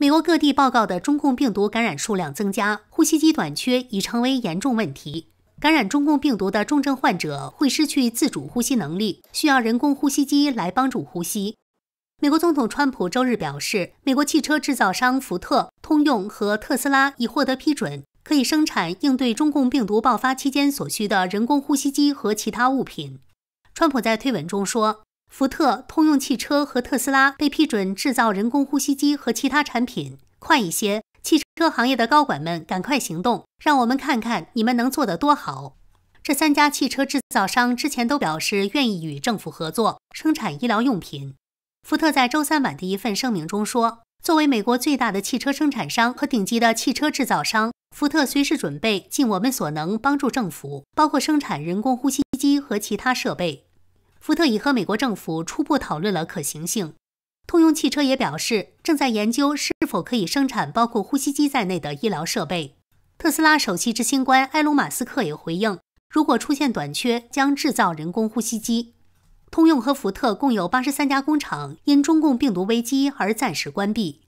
美国各地报告的中共病毒感染数量增加，呼吸机短缺已成为严重问题。感染中共病毒的重症患者会失去自主呼吸能力，需要人工呼吸机来帮助呼吸。美国总统川普周日表示，美国汽车制造商福特、通用和特斯拉已获得批准，可以生产应对中共病毒爆发期间所需的人工呼吸机和其他物品。川普在推文中说。福特、通用汽车和特斯拉被批准制造人工呼吸机和其他产品。快一些，汽车行业的高管们，赶快行动，让我们看看你们能做得多好。这三家汽车制造商之前都表示愿意与政府合作生产医疗用品。福特在周三晚的一份声明中说：“作为美国最大的汽车生产商和顶级的汽车制造商，福特随时准备尽我们所能帮助政府，包括生产人工呼吸机和其他设备。”福特已和美国政府初步讨论了可行性，通用汽车也表示正在研究是否可以生产包括呼吸机在内的医疗设备。特斯拉首席执行官埃隆·马斯克也回应，如果出现短缺，将制造人工呼吸机。通用和福特共有八十三家工厂因中共病毒危机而暂时关闭。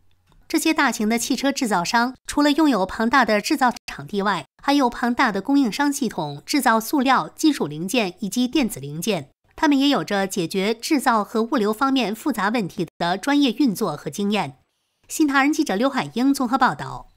这些大型的汽车制造商除了拥有庞大的制造场地外，还有庞大的供应商系统，制造塑料、金属零件以及电子零件。他们也有着解决制造和物流方面复杂问题的专业运作和经验。新唐人记者刘海英综合报道。